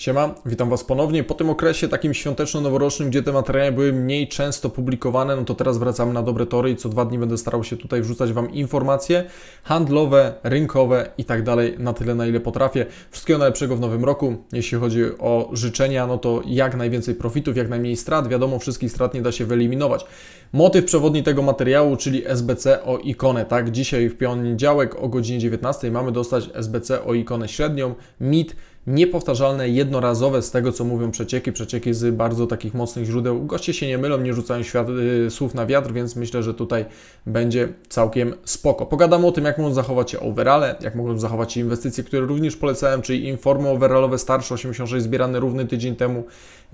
Siema, witam Was ponownie. Po tym okresie takim świąteczno-noworocznym, gdzie te materiały były mniej często publikowane, no to teraz wracamy na dobre tory i co dwa dni będę starał się tutaj wrzucać Wam informacje handlowe, rynkowe i tak dalej, na tyle na ile potrafię. Wszystkiego najlepszego w nowym roku. Jeśli chodzi o życzenia, no to jak najwięcej profitów, jak najmniej strat. Wiadomo, wszystkich strat nie da się wyeliminować. Motyw przewodni tego materiału, czyli SBC o ikonę, tak? Dzisiaj w poniedziałek o godzinie 19 mamy dostać SBC o ikonę średnią, MIT niepowtarzalne, jednorazowe z tego, co mówią przecieki, przecieki z bardzo takich mocnych źródeł. Goście się nie mylą, nie rzucają świat, y, słów na wiatr, więc myślę, że tutaj będzie całkiem spoko. Pogadamy o tym, jak mogą zachować się overale, jak mogą zachować się inwestycje, które również polecałem, czyli informo overalowe starsze 86 zbierane równy tydzień temu,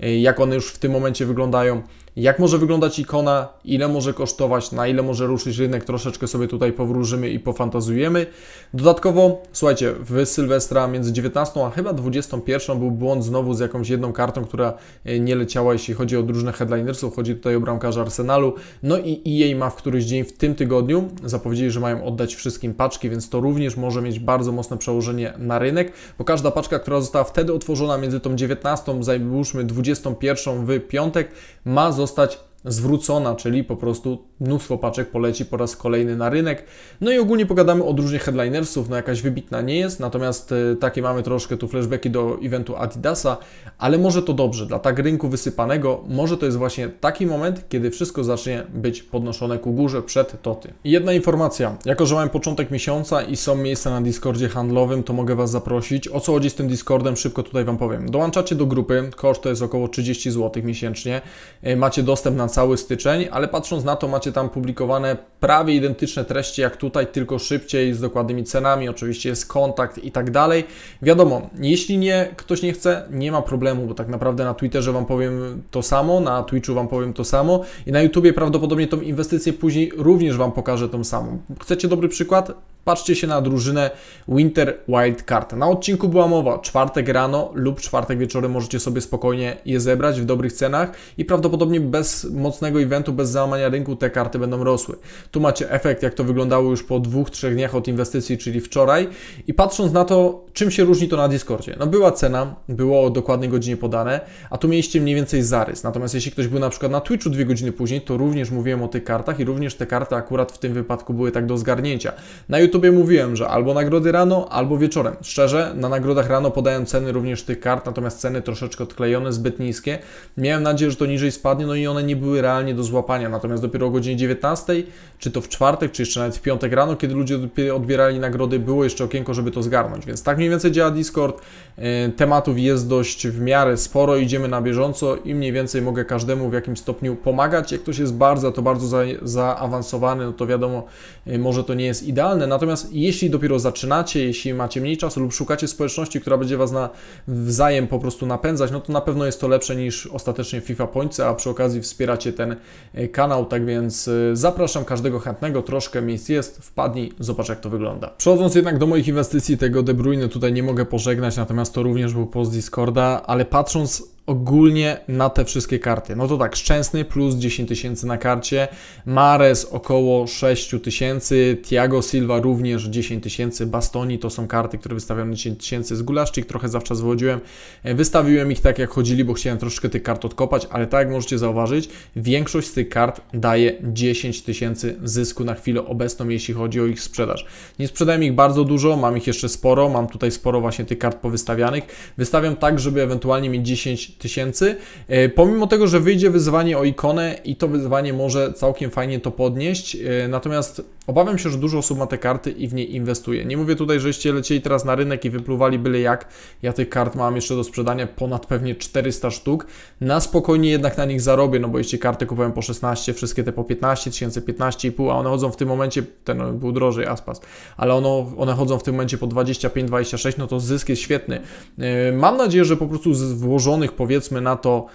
y, jak one już w tym momencie wyglądają, jak może wyglądać ikona, ile może kosztować, na ile może ruszyć rynek, troszeczkę sobie tutaj powróżymy i pofantazujemy. Dodatkowo, słuchajcie, w Sylwestra między 19 a chyba 21 był błąd znowu z jakąś jedną kartą, która e, nie leciała, jeśli chodzi o różne headlinersów, chodzi tutaj o bramkarza Arsenalu, no i EA ma w któryś dzień w tym tygodniu, zapowiedzieli, że mają oddać wszystkim paczki, więc to również może mieć bardzo mocne przełożenie na rynek, bo każda paczka, która została wtedy otworzona między tą 19, załóżmy 21 w piątek, ma zostać zostać zwrócona, czyli po prostu mnóstwo paczek poleci po raz kolejny na rynek. No i ogólnie pogadamy o różnych headlinersów, no jakaś wybitna nie jest, natomiast e, takie mamy troszkę tu flashbacki do eventu Adidasa, ale może to dobrze, dla tak rynku wysypanego, może to jest właśnie taki moment, kiedy wszystko zacznie być podnoszone ku górze przed toty. jedna informacja, jako że mamy początek miesiąca i są miejsca na Discordzie handlowym, to mogę Was zaprosić. O co chodzi z tym Discordem, szybko tutaj Wam powiem. Dołączacie do grupy, koszt to jest około 30 zł miesięcznie, e, macie dostęp na cały styczeń, ale patrząc na to macie macie tam publikowane prawie identyczne treści jak tutaj, tylko szybciej, z dokładnymi cenami, oczywiście jest kontakt i tak dalej. Wiadomo, jeśli nie, ktoś nie chce, nie ma problemu, bo tak naprawdę na Twitterze Wam powiem to samo, na Twitchu Wam powiem to samo i na YouTubie prawdopodobnie tą inwestycję później również Wam pokażę tą samą. Chcecie dobry przykład? Patrzcie się na drużynę Winter Wildcard. Na odcinku była mowa, czwartek rano lub czwartek wieczorem możecie sobie spokojnie je zebrać w dobrych cenach i prawdopodobnie bez mocnego eventu, bez załamania rynku te karty będą rosły. Tu macie efekt, jak to wyglądało już po dwóch, trzech dniach od inwestycji, czyli wczoraj i patrząc na to, czym się różni to na Discordzie. No była cena, było o dokładnej godzinie podane, a tu mieliście mniej więcej zarys. Natomiast jeśli ktoś był na przykład na Twitchu dwie godziny później, to również mówiłem o tych kartach i również te karty akurat w tym wypadku były tak do zgarnięcia. Na YouTube Tobie mówiłem, że albo nagrody rano, albo wieczorem. Szczerze, na nagrodach rano podają ceny również tych kart, natomiast ceny troszeczkę odklejone, zbyt niskie. Miałem nadzieję, że to niżej spadnie, no i one nie były realnie do złapania. Natomiast dopiero o godzinie 19, czy to w czwartek, czy jeszcze nawet w piątek rano, kiedy ludzie odbierali nagrody, było jeszcze okienko, żeby to zgarnąć. Więc tak mniej więcej działa Discord. E, tematów jest dość w miarę sporo, idziemy na bieżąco i mniej więcej mogę każdemu w jakimś stopniu pomagać. Jak ktoś jest bardzo, to bardzo za, zaawansowany, no to wiadomo, e, może to nie jest idealne. Natomiast Natomiast jeśli dopiero zaczynacie, jeśli macie mniej czasu lub szukacie społeczności, która będzie Was na wzajem po prostu napędzać, no to na pewno jest to lepsze niż ostatecznie FIFA Pońce, a przy okazji wspieracie ten e, kanał, tak więc e, zapraszam każdego chętnego, troszkę miejsc jest, wpadnij, zobacz jak to wygląda. Przechodząc jednak do moich inwestycji, tego De Bruyne tutaj nie mogę pożegnać, natomiast to również był post Discorda, ale patrząc ogólnie na te wszystkie karty. No to tak, Szczęsny plus 10 tysięcy na karcie, Mares około 6 tysięcy, Tiago Silva również 10 tysięcy, Bastoni to są karty, które wystawiam na 10 tysięcy z Gulaszczyk, trochę zawczas wyłodziłem. E, wystawiłem ich tak jak chodzili, bo chciałem troszkę tych kart odkopać, ale tak jak możecie zauważyć, większość z tych kart daje 10 tysięcy zysku na chwilę obecną, jeśli chodzi o ich sprzedaż. Nie sprzedałem ich bardzo dużo, mam ich jeszcze sporo, mam tutaj sporo właśnie tych kart powystawianych. Wystawiam tak, żeby ewentualnie mieć 10 tysięcy. E, pomimo tego, że wyjdzie wyzwanie o ikonę i to wyzwanie może całkiem fajnie to podnieść, e, natomiast Obawiam się, że dużo osób ma te karty i w nie inwestuje. Nie mówię tutaj, żeście lecieli teraz na rynek i wypluwali byle jak. Ja tych kart mam jeszcze do sprzedania ponad pewnie 400 sztuk. Na spokojnie jednak na nich zarobię, no bo jeśli karty kupiłem po 16, wszystkie te po 15 tysięcy, 15,5, a one chodzą w tym momencie, ten był drożej Aspas, ale ono, one chodzą w tym momencie po 25, 26, no to zysk jest świetny. Yy, mam nadzieję, że po prostu z włożonych powiedzmy na to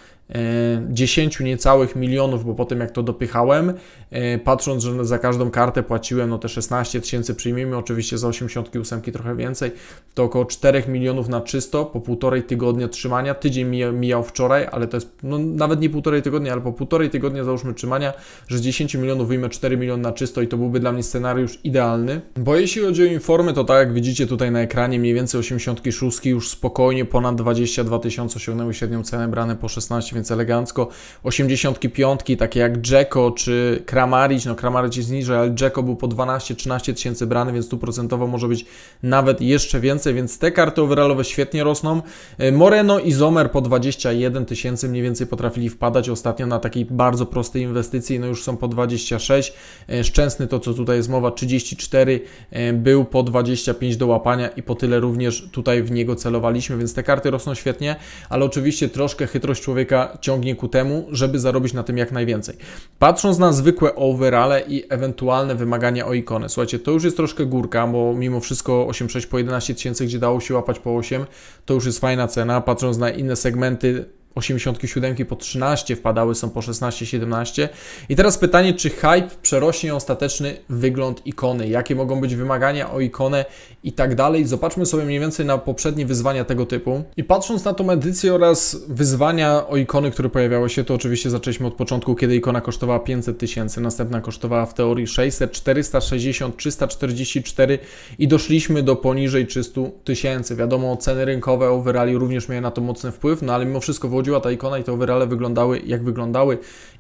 10 e, niecałych milionów, bo potem jak to dopychałem, e, patrząc, że za każdą kartę płaciłem no te 16 tysięcy, przyjmijmy oczywiście za 88 trochę więcej, to około 4 milionów na czysto po półtorej tygodnia trzymania. Tydzień mijał wczoraj, ale to jest no, nawet nie półtorej tygodnia, ale po półtorej tygodnia załóżmy trzymania, że z 10 milionów wyjmę 4 miliony na czysto i to byłby dla mnie scenariusz idealny. Bo jeśli chodzi o informy, to tak jak widzicie tutaj na ekranie, mniej więcej 86 już spokojnie ponad 22 tysiące osiągnęły średnią cenę brane po 16, więc elegancko. 85, takie jak Jacko czy Kramaric, no Kramaric jest niżej, ale Jacko był po 12-13 tysięcy brany, więc tu procentowo może być nawet jeszcze więcej, więc te karty overallowe świetnie rosną. E, Moreno i Zomer po 21 tysięcy mniej więcej potrafili wpadać ostatnio na takiej bardzo prostej inwestycji, no już są po 26. E, Szczęsny to, co tutaj jest mowa, 34 e, był po 25 do łapania i po tyle również tutaj w niego celowaliśmy, więc te karty rosną świetnie, ale oczywiście troszkę chytrość człowieka ciągnie ku temu, żeby zarobić na tym jak najwięcej. Patrząc na zwykłe overale i ewentualne wymagania o ikonę, słuchajcie, to już jest troszkę górka, bo mimo wszystko 8,6 po 11 tysięcy, gdzie dało się łapać po 8, to już jest fajna cena. Patrząc na inne segmenty, 87 po 13 wpadały, są po 16-17. I teraz pytanie, czy hype przerośnie ostateczny wygląd ikony? Jakie mogą być wymagania o ikonę i tak dalej? Zobaczmy sobie mniej więcej na poprzednie wyzwania tego typu. I patrząc na tą edycję oraz wyzwania o ikony, które pojawiały się, to oczywiście zaczęliśmy od początku, kiedy ikona kosztowała 500 tysięcy, następna kosztowała w teorii 600, 460, 344 i doszliśmy do poniżej 300 tysięcy. Wiadomo, ceny rynkowe overali również miały na to mocny wpływ, no ale mimo wszystko wychodziła ta ikona i te overale wyglądały jak wyglądały,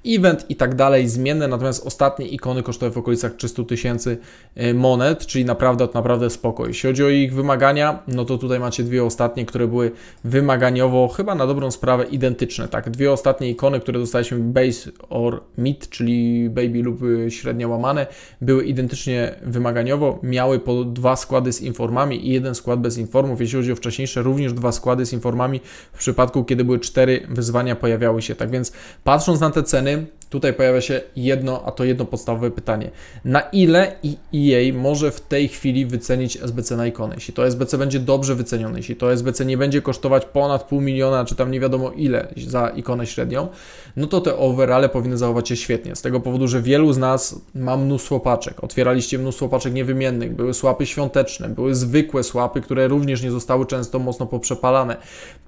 event i tak dalej, zmienne, natomiast ostatnie ikony kosztowały w okolicach 300 tysięcy e, monet, czyli naprawdę, naprawdę spoko. Jeśli chodzi o ich wymagania, no to tutaj macie dwie ostatnie, które były wymaganiowo, chyba na dobrą sprawę, identyczne, tak? Dwie ostatnie ikony, które dostaliśmy base or mid, czyli baby lub e, średnio łamane, były identycznie wymaganiowo, miały po dwa składy z informami i jeden skład bez informów, jeśli chodzi o wcześniejsze, również dwa składy z informami w przypadku, kiedy były cztery wyzwania pojawiały się. Tak więc patrząc na te ceny, Tutaj pojawia się jedno, a to jedno podstawowe pytanie. Na ile EA może w tej chwili wycenić SBC na ikony? Jeśli to SBC będzie dobrze wycenione, jeśli to SBC nie będzie kosztować ponad pół miliona, czy tam nie wiadomo ile za ikonę średnią, no to te overale powinny zachować się świetnie. Z tego powodu, że wielu z nas ma mnóstwo paczek. Otwieraliście mnóstwo paczek niewymiennych, były słapy świąteczne, były zwykłe słapy, które również nie zostały często mocno poprzepalane.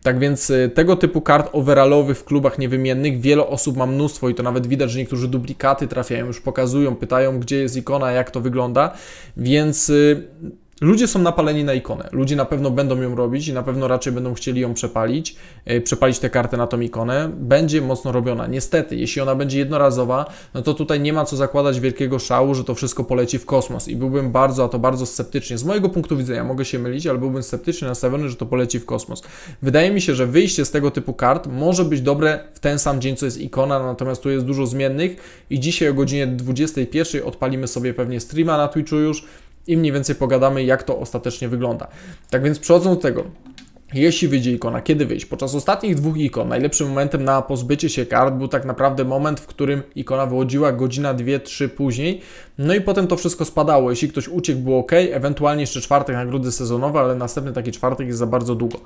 Tak więc y, tego typu kart overalowych w klubach niewymiennych wiele osób ma mnóstwo i to nawet widać, że niektórzy duplikaty trafiają, już pokazują, pytają, gdzie jest ikona, jak to wygląda, więc y, Ludzie są napaleni na ikonę. Ludzie na pewno będą ją robić i na pewno raczej będą chcieli ją przepalić, e, przepalić tę kartę na tą ikonę. Będzie mocno robiona. Niestety, jeśli ona będzie jednorazowa, no to tutaj nie ma co zakładać wielkiego szału, że to wszystko poleci w kosmos i byłbym bardzo, a to bardzo sceptycznie. Z mojego punktu widzenia mogę się mylić, ale byłbym sceptycznie nastawiony, że to poleci w kosmos. Wydaje mi się, że wyjście z tego typu kart może być dobre w ten sam dzień, co jest ikona, natomiast tu jest dużo zmiennych i dzisiaj o godzinie 21 odpalimy sobie pewnie streama na Twitchu już i mniej więcej pogadamy, jak to ostatecznie wygląda. Tak więc przechodząc do tego, jeśli wyjdzie ikona, kiedy wyjść? Podczas ostatnich dwóch ikon najlepszym momentem na pozbycie się kart był tak naprawdę moment, w którym ikona wyłodziła godzina, dwie, trzy później. No i potem to wszystko spadało. Jeśli ktoś uciekł, było ok, ewentualnie jeszcze czwartek nagrody sezonowe, ale następny taki czwartek jest za bardzo długo.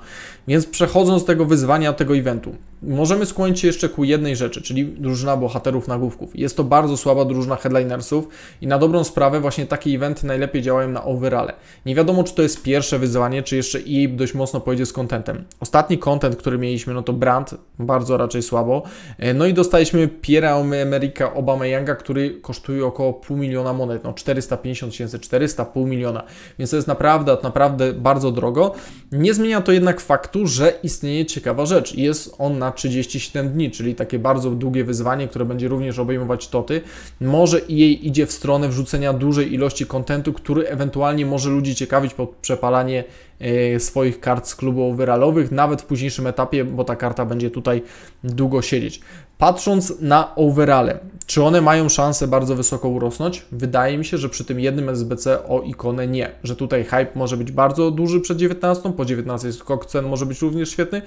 Więc przechodząc z tego wyzwania, tego eventu, możemy skłonić się jeszcze ku jednej rzeczy, czyli drużyna bohaterów nagłówków. Jest to bardzo słaba drużyna headlinersów i na dobrą sprawę właśnie takie eventy najlepiej działają na overale. Nie wiadomo, czy to jest pierwsze wyzwanie, czy jeszcze i dość mocno pojedzie z kontentem. Ostatni kontent, który mieliśmy, no to Brand, bardzo raczej słabo. E, no i dostaliśmy Piera America Younga, który kosztuje około pół miliona monet, no 450 tysięcy, 400, pół miliona. Więc to jest naprawdę, naprawdę bardzo drogo. Nie zmienia to jednak faktu, że istnieje ciekawa rzecz. Jest on na 37 dni, czyli takie bardzo długie wyzwanie, które będzie również obejmować toty. Może jej idzie w stronę wrzucenia dużej ilości kontentu, który ewentualnie może ludzi ciekawić pod przepalanie e, swoich kart z klubu overallowych, nawet w późniejszym etapie, bo ta karta będzie tutaj długo siedzieć. Patrząc na overale, czy one mają szansę bardzo wysoko urosnąć? Wydaje mi się, że przy tym jednym SBC o ikonę nie, że tutaj hype może być bardzo duży przed 19, po 19 skok cen może być również świetny,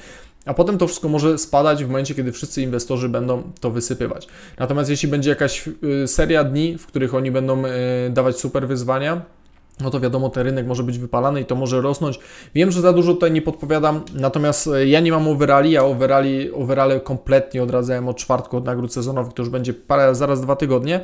a potem to wszystko może spadać w momencie, kiedy wszyscy inwestorzy będą to wysypywać. Natomiast jeśli będzie jakaś y, seria dni, w których oni będą y, dawać super wyzwania, no to wiadomo, ten rynek może być wypalany i to może rosnąć. Wiem, że za dużo tutaj nie podpowiadam, natomiast e, ja nie mam overali, ja overali, overale kompletnie odradzałem od czwartku, od nagród sezonowych, to już będzie parę, zaraz dwa tygodnie.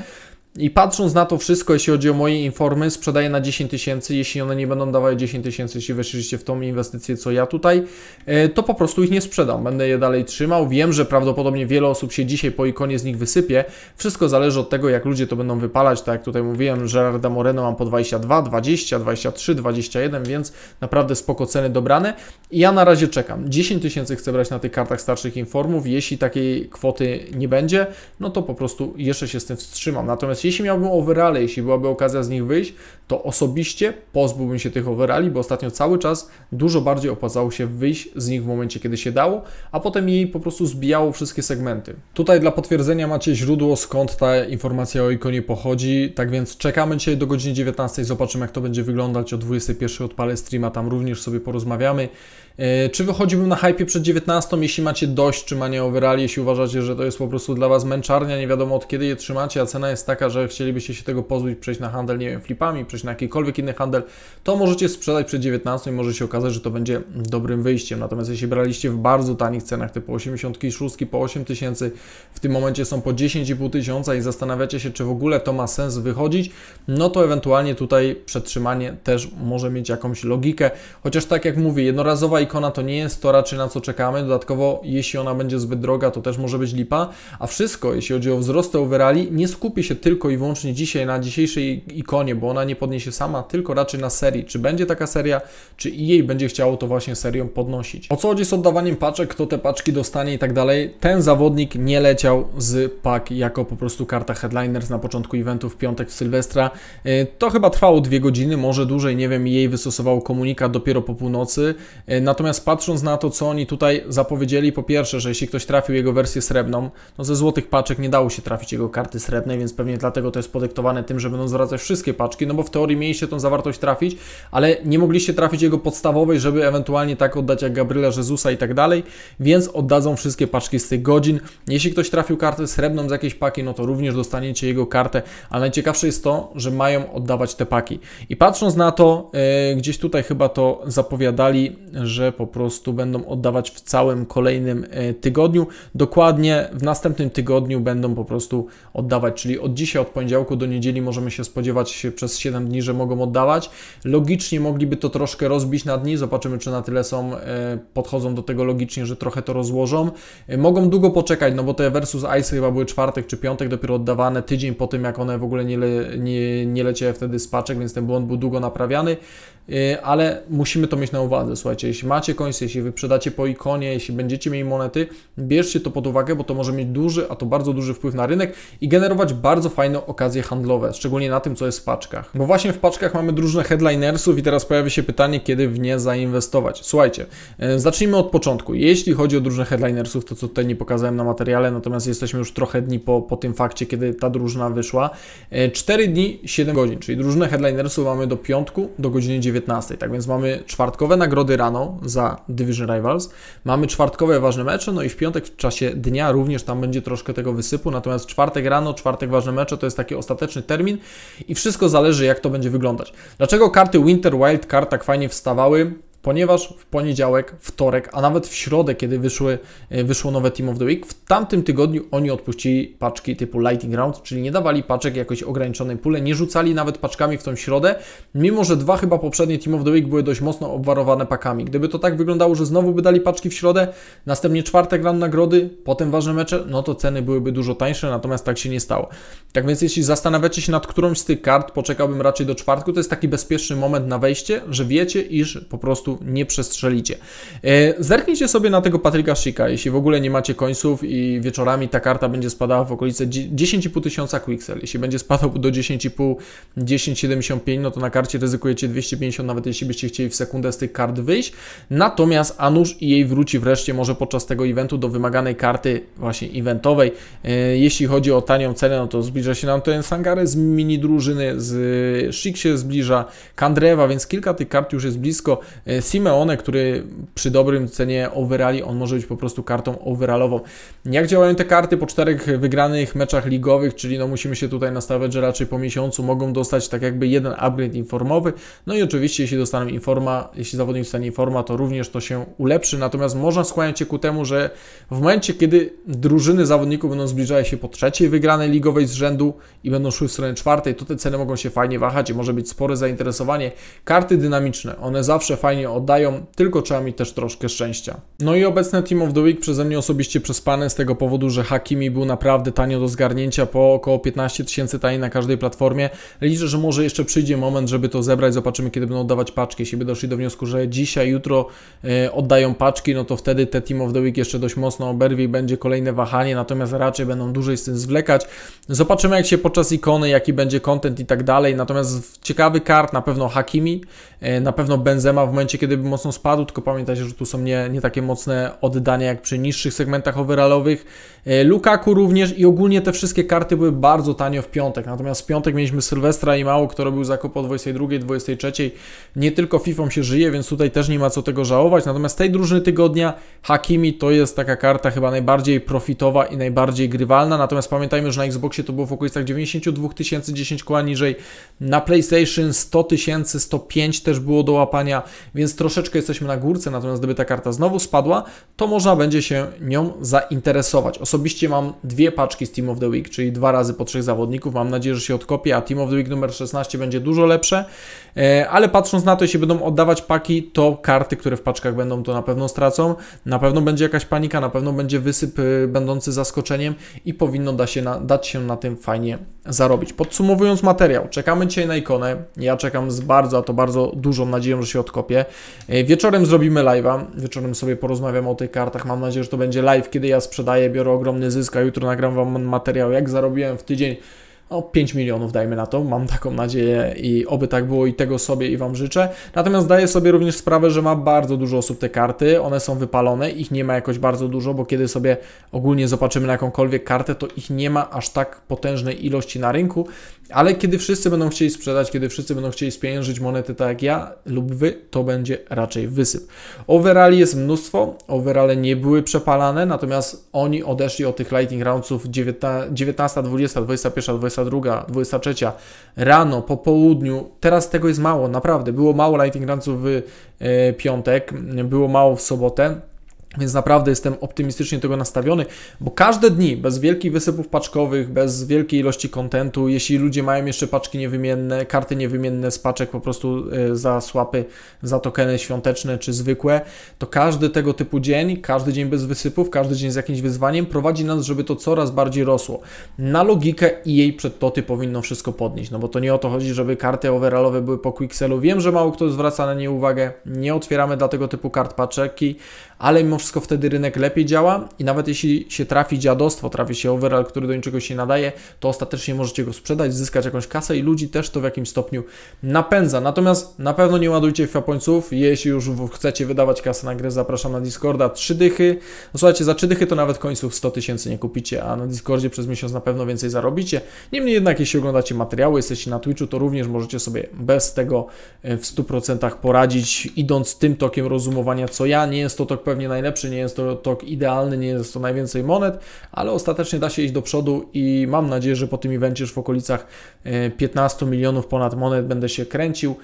I patrząc na to wszystko, jeśli chodzi o moje informy, sprzedaję na 10 tysięcy. Jeśli one nie będą dawały 10 tysięcy, jeśli weszliście w tą inwestycję, co ja tutaj, e, to po prostu ich nie sprzedam. Będę je dalej trzymał. Wiem, że prawdopodobnie wiele osób się dzisiaj po ikonie z nich wysypie. Wszystko zależy od tego, jak ludzie to będą wypalać. Tak jak tutaj mówiłem, Gerarda Moreno mam po 22, 20, 23, 21, więc naprawdę spoko ceny dobrane. I ja na razie czekam. 10 tysięcy chcę brać na tych kartach starszych informów. Jeśli takiej kwoty nie będzie, no to po prostu jeszcze się z tym wstrzymam. Natomiast jeśli miałbym overale, jeśli byłaby okazja z nich wyjść, to osobiście pozbyłbym się tych overali, bo ostatnio cały czas dużo bardziej opłacało się wyjść z nich w momencie, kiedy się dało, a potem jej po prostu zbijało wszystkie segmenty. Tutaj dla potwierdzenia macie źródło, skąd ta informacja o ikonie pochodzi, tak więc czekamy dzisiaj do godziny 19, zobaczymy jak to będzie wyglądać, o 21 odpalę streama, tam również sobie porozmawiamy. E, czy wychodziłbym na hypie przed 19, jeśli macie dość czy trzymania overalli, jeśli uważacie, że to jest po prostu dla Was męczarnia, nie wiadomo od kiedy je trzymacie, a cena jest taka, że chcielibyście się tego pozbyć, przejść na handel, nie wiem, flipami, przejść na jakikolwiek inny handel, to możecie sprzedać przed 19 i może się okazać, że to będzie dobrym wyjściem. Natomiast jeśli braliście w bardzo tanich cenach, typu 86, po 8 tysięcy, w tym momencie są po 10,5 tysiąca i zastanawiacie się, czy w ogóle to ma sens wychodzić, no to ewentualnie tutaj przetrzymanie też może mieć jakąś logikę. Chociaż tak jak mówię, jednorazowa Nikona to nie jest to raczej na co czekamy. Dodatkowo, jeśli ona będzie zbyt droga, to też może być lipa. A wszystko, jeśli chodzi o wzrost overalli, nie skupi się tylko i wyłącznie dzisiaj na dzisiejszej ikonie, bo ona nie podniesie sama, tylko raczej na serii. Czy będzie taka seria, czy jej będzie chciało to właśnie serią podnosić. O co chodzi z oddawaniem paczek, kto te paczki dostanie i tak dalej. Ten zawodnik nie leciał z pak jako po prostu karta headliners na początku eventu w piątek w Sylwestra. Y, to chyba trwało dwie godziny, może dłużej, nie wiem, jej wystosował komunikat dopiero po północy. Na y, Natomiast patrząc na to, co oni tutaj zapowiedzieli, po pierwsze, że jeśli ktoś trafił jego wersję srebrną, no ze złotych paczek nie dało się trafić jego karty srebrnej, więc pewnie dlatego to jest podyktowane tym, że będą zwracać wszystkie paczki, no bo w teorii mieliście tą zawartość trafić, ale nie mogliście trafić jego podstawowej, żeby ewentualnie tak oddać jak Gabriela Jezusa i tak dalej, więc oddadzą wszystkie paczki z tych godzin. Jeśli ktoś trafił kartę srebrną z jakiejś paki, no to również dostaniecie jego kartę, ale najciekawsze jest to, że mają oddawać te paki. I patrząc na to, yy, gdzieś tutaj chyba to zapowiadali, że po prostu będą oddawać w całym kolejnym e, tygodniu. Dokładnie w następnym tygodniu będą po prostu oddawać, czyli od dzisiaj, od poniedziałku do niedzieli możemy się spodziewać przez 7 dni, że mogą oddawać. Logicznie mogliby to troszkę rozbić na dni, zobaczymy czy na tyle są, e, podchodzą do tego logicznie, że trochę to rozłożą. E, mogą długo poczekać, no bo te versus Ice chyba były czwartek czy piątek dopiero oddawane, tydzień po tym jak one w ogóle nie, le, nie, nie leciały wtedy z paczek, więc ten błąd był długo naprawiany, ale musimy to mieć na uwadze, słuchajcie, jeśli macie końce, jeśli wyprzedacie po ikonie, jeśli będziecie mieli monety, bierzcie to pod uwagę, bo to może mieć duży, a to bardzo duży wpływ na rynek i generować bardzo fajne okazje handlowe, szczególnie na tym, co jest w paczkach. Bo właśnie w paczkach mamy różne headlinersów i teraz pojawia się pytanie, kiedy w nie zainwestować. Słuchajcie, e, zacznijmy od początku. Jeśli chodzi o różne headlinersów, to co tutaj nie pokazałem na materiale, natomiast jesteśmy już trochę dni po, po tym fakcie, kiedy ta drużna wyszła. 4 e, dni, 7 godzin, czyli drużne headlinersów mamy do piątku, do godziny 19. Tak więc mamy czwartkowe nagrody rano, za Division Rivals. Mamy czwartkowe ważne mecze, no i w piątek w czasie dnia również tam będzie troszkę tego wysypu, natomiast czwartek rano, czwartek ważne mecze to jest taki ostateczny termin i wszystko zależy jak to będzie wyglądać. Dlaczego karty Winter Wild Card tak fajnie wstawały? ponieważ w poniedziałek, wtorek, a nawet w środę, kiedy wyszły, e, wyszło nowe Team of the Week, w tamtym tygodniu oni odpuścili paczki typu Lightning Round, czyli nie dawali paczek jakoś ograniczonej pule, nie rzucali nawet paczkami w tą środę, mimo że dwa chyba poprzednie Team of the Week były dość mocno obwarowane pakami. Gdyby to tak wyglądało, że znowu by dali paczki w środę, następnie czwartek ran nagrody, potem ważne mecze, no to ceny byłyby dużo tańsze, natomiast tak się nie stało. Tak więc jeśli zastanawiacie się nad którąś z tych kart, poczekałbym raczej do czwartku, to jest taki bezpieczny moment na wejście, że wiecie, iż po prostu nie przestrzelicie. E, zerknijcie sobie na tego Patryka Szika, jeśli w ogóle nie macie końców i wieczorami ta karta będzie spadała w okolice 10,5 tysiąca Quicksell. Jeśli będzie spadał do 10,5, 10,75, no to na karcie ryzykujecie 250, nawet jeśli byście chcieli w sekundę z tych kart wyjść. Natomiast Anusz i jej wróci wreszcie może podczas tego eventu do wymaganej karty właśnie eventowej. E, jeśli chodzi o tanią cenę, no to zbliża się nam ten Sangare z mini drużyny, z Szik się zbliża, Kandrewa, więc kilka tych kart już jest blisko. E, Simeone, który przy dobrym cenie overali, on może być po prostu kartą overallową. Jak działają te karty po czterech wygranych meczach ligowych, czyli no musimy się tutaj nastawiać, że raczej po miesiącu mogą dostać tak jakby jeden upgrade informowy, no i oczywiście jeśli dostaną informa, jeśli zawodnik dostanie informa, to również to się ulepszy, natomiast można skłaniać się ku temu, że w momencie, kiedy drużyny zawodników będą zbliżały się po trzeciej wygranej ligowej z rzędu i będą szły w stronę czwartej, to te ceny mogą się fajnie wahać i może być spore zainteresowanie. Karty dynamiczne, one zawsze fajnie oddają, tylko trzeba mi też troszkę szczęścia. No i obecne Team of the Week przeze mnie osobiście przespane z tego powodu, że Hakimi był naprawdę tanio do zgarnięcia po około 15 tysięcy tani na każdej platformie. Liczę, że może jeszcze przyjdzie moment, żeby to zebrać, zobaczymy kiedy będą oddawać paczki. Jeśli by doszli do wniosku, że dzisiaj, jutro e, oddają paczki, no to wtedy te Team of the Week jeszcze dość mocno oberwie i będzie kolejne wahanie, natomiast raczej będą dłużej z tym zwlekać. Zobaczymy jak się podczas ikony, jaki będzie content i tak dalej, natomiast ciekawy kart na pewno Hakimi, e, na pewno Benzema w momencie momencie, kiedy by mocno spadł, tylko pamiętajcie, że tu są nie, nie takie mocne oddania jak przy niższych segmentach overallowych. E, Lukaku również i ogólnie te wszystkie karty były bardzo tanio w piątek, natomiast w piątek mieliśmy Sylwestra i Mało, który był zakup o 22, 23. Nie tylko FIFA się żyje, więc tutaj też nie ma co tego żałować, natomiast tej drużyny tygodnia Hakimi to jest taka karta chyba najbardziej profitowa i najbardziej grywalna, natomiast pamiętajmy, że na Xboxie to było w okolicach 92 tysięcy, 10 koła niżej, na PlayStation 100 tysięcy, 105 też było do łapania, więc więc troszeczkę jesteśmy na górce, natomiast gdyby ta karta znowu spadła, to można będzie się nią zainteresować. Osobiście mam dwie paczki z Team of the Week, czyli dwa razy po trzech zawodników. Mam nadzieję, że się odkopię, a Team of the Week numer 16 będzie dużo lepsze, e, ale patrząc na to, jeśli będą oddawać paki, to karty, które w paczkach będą, to na pewno stracą, na pewno będzie jakaś panika, na pewno będzie wysyp y, będący zaskoczeniem i powinno da się na, dać się na tym fajnie zarobić. Podsumowując materiał, czekamy dzisiaj na ikonę. Ja czekam z bardzo, a to bardzo dużą nadzieją, że się odkopię. E, wieczorem zrobimy live'a, wieczorem sobie porozmawiam o tych kartach. Mam nadzieję, że to będzie live, kiedy ja sprzedaję, biorę ogromny zysk, a jutro nagram Wam materiał, jak zarobiłem w tydzień no, 5 milionów dajmy na to, mam taką nadzieję i oby tak było i tego sobie i Wam życzę. Natomiast zdaję sobie również sprawę, że ma bardzo dużo osób te karty, one są wypalone, ich nie ma jakoś bardzo dużo, bo kiedy sobie ogólnie zobaczymy na jakąkolwiek kartę, to ich nie ma aż tak potężnej ilości na rynku, ale kiedy wszyscy będą chcieli sprzedać, kiedy wszyscy będą chcieli spieniężyć monety tak jak ja lub Wy, to będzie raczej wysyp. Overali jest mnóstwo, overale nie były przepalane, natomiast oni odeszli od tych lightning roundsów 19 20, 21, 22, 22, 23 rano, po południu. Teraz tego jest mało, naprawdę. Było mało Lightning Ranców w e, piątek, było mało w sobotę. Więc naprawdę jestem optymistycznie tego nastawiony, bo każde dni, bez wielkich wysypów paczkowych, bez wielkiej ilości kontentu, jeśli ludzie mają jeszcze paczki niewymienne, karty niewymienne z paczek po prostu y, za słapy, za tokeny świąteczne czy zwykłe, to każdy tego typu dzień, każdy dzień bez wysypów, każdy dzień z jakimś wyzwaniem prowadzi nas, żeby to coraz bardziej rosło. Na logikę i jej przedtoty powinno wszystko podnieść, no bo to nie o to chodzi, żeby karty overallowe były po quickselu. Wiem, że mało kto zwraca na nie uwagę, nie otwieramy dla tego typu kart paczeki, ale mimo wszystko wszystko wtedy rynek lepiej działa i nawet jeśli się trafi dziadostwo, trafi się overall, który do niczego się nie nadaje, to ostatecznie możecie go sprzedać, zyskać jakąś kasę i ludzi też to w jakimś stopniu napędza. Natomiast na pewno nie ładujcie w Japońców, jeśli już chcecie wydawać kasę na grę, zapraszam na Discorda, trzy dychy. No słuchajcie, za trzy dychy to nawet końców 100 tysięcy nie kupicie, a na Discordzie przez miesiąc na pewno więcej zarobicie. Niemniej jednak, jeśli oglądacie materiały, jesteście na Twitchu, to również możecie sobie bez tego e, w 100% poradzić, idąc tym tokiem rozumowania, co ja. Nie jest to tok pewnie najlepszy, najlepszy, nie jest to tok idealny, nie jest to najwięcej monet, ale ostatecznie da się iść do przodu i mam nadzieję, że po tym evencie już w okolicach 15 e, milionów ponad monet będę się kręcił.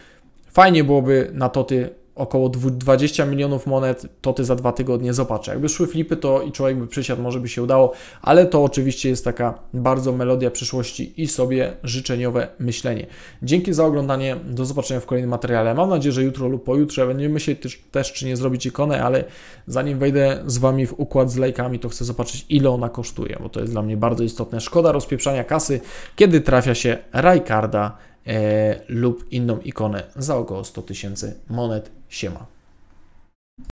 Fajnie byłoby na toty około 20 milionów monet, to ty za dwa tygodnie zobacz. Jakby szły flipy, to i człowiek by przysiadł, może by się udało, ale to oczywiście jest taka bardzo melodia przyszłości i sobie życzeniowe myślenie. Dzięki za oglądanie, do zobaczenia w kolejnym materiale. Mam nadzieję, że jutro lub pojutrze będziemy myśleć też, też czy nie zrobić ikony, ale zanim wejdę z Wami w układ z lajkami, to chcę zobaczyć ile ona kosztuje, bo to jest dla mnie bardzo istotne. Szkoda rozpieprzania kasy, kiedy trafia się Rajkarda E, lub inną ikonę za około 100 tysięcy monet. Siema.